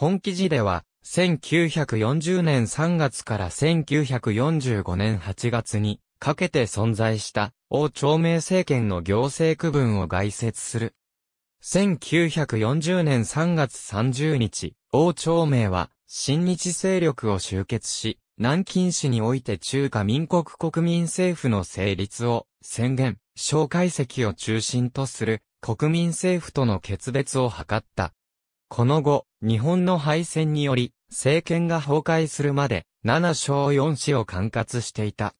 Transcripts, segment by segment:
本記事では、1940年3月から1945年8月にかけて存在した王朝明政権の行政区分を概説する。1940年3月30日、王朝明は新日勢力を集結し、南京市において中華民国国民政府の成立を宣言、蒋介石を中心とする国民政府との決別を図った。この後、日本の敗戦により、政権が崩壊するまで、7章4市を管轄していた。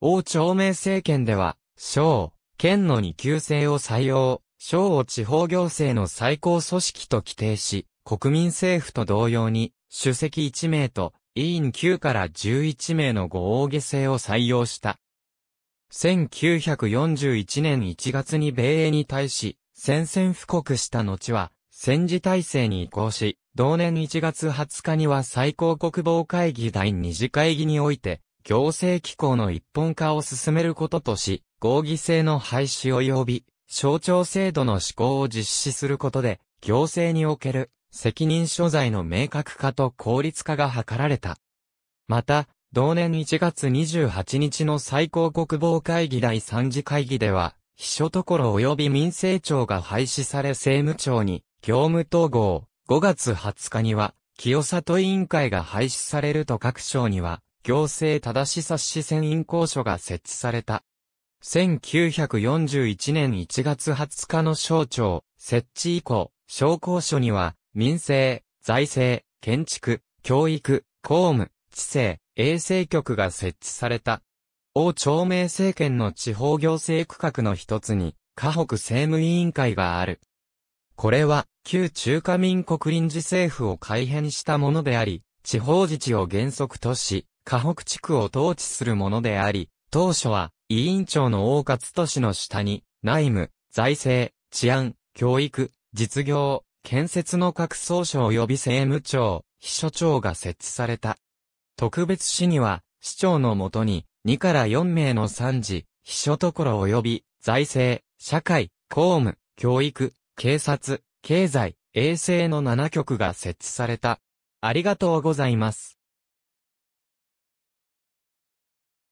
王朝明政権では、省、県の二級制を採用、省を地方行政の最高組織と規定し、国民政府と同様に、主席1名と、委員9から11名の合王下制を採用した。1941年1月に米英に対し、宣戦布告した後は、戦時体制に移行し、同年1月20日には最高国防会議第二次会議において、行政機構の一本化を進めることとし、合議制の廃止及び、省庁制度の施行を実施することで、行政における責任所在の明確化と効率化が図られた。また、同年1月28日の最高国防会議第3次会議では、秘書所及び民政庁が廃止され政務庁に業務統合、5月20日には、清里委員会が廃止されると各省には、行政正し子選委員公所が設置された。1941年1月20日の省庁、設置以降、商工所には、民生、財政、建築、教育、公務、知性、衛生局が設置された。王朝明政権の地方行政区画の一つに、河北政務委員会がある。これは、旧中華民国臨時政府を改変したものであり、地方自治を原則とし、河北地区を統治するものであり、当初は、委員長の大勝都市の下に、内務、財政、治安、教育、実業、建設の各総省及び政務庁、秘書長が設置された。特別市には、市長のもとに、2から4名の参事、秘書所及び、財政、社会、公務、教育、警察、経済、衛星の7局が設置された。ありがとうございます。